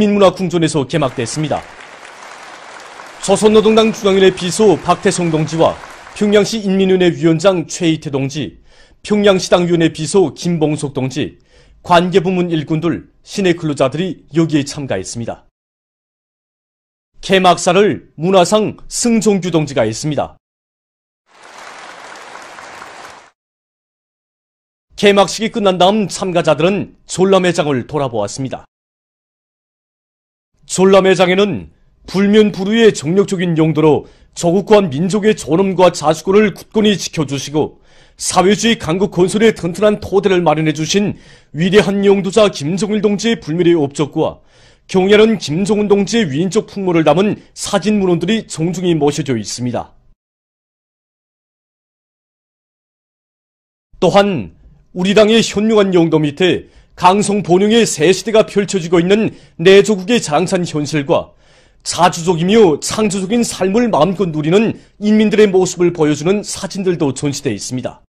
국민문화궁전에서 개막됐습니다. 조선노동당 중앙원회 비서 박태성 동지와 평양시 인민위원회 위원장 최이태 동지, 평양시당위원회 비서 김봉석 동지, 관계부문 일꾼들, 시내 근로자들이 여기에 참가했습니다. 개막사를 문화상 승종규 동지가 했습니다. 개막식이 끝난 다음 참가자들은 졸라매장을 돌아보았습니다. 졸라매 장에는 불면불후의 정력적인 용도로 저국과 민족의 존엄과 자주권을 굳건히 지켜주시고 사회주의 강국 건설의 튼튼한 토대를 마련해주신 위대한 용도자 김정일 동지의 불멸의 업적과 경애는 김정은 동지의 위인적 풍모를 담은 사진 문헌들이 종종이 모셔져 있습니다. 또한 우리 당의 현명한 용도 밑에 강성 본영의 새 시대가 펼쳐지고 있는 내 조국의 장산 현실과 자주적이며 창조적인 삶을 마음껏 누리는 인민들의 모습을 보여주는 사진들도 전시되어 있습니다.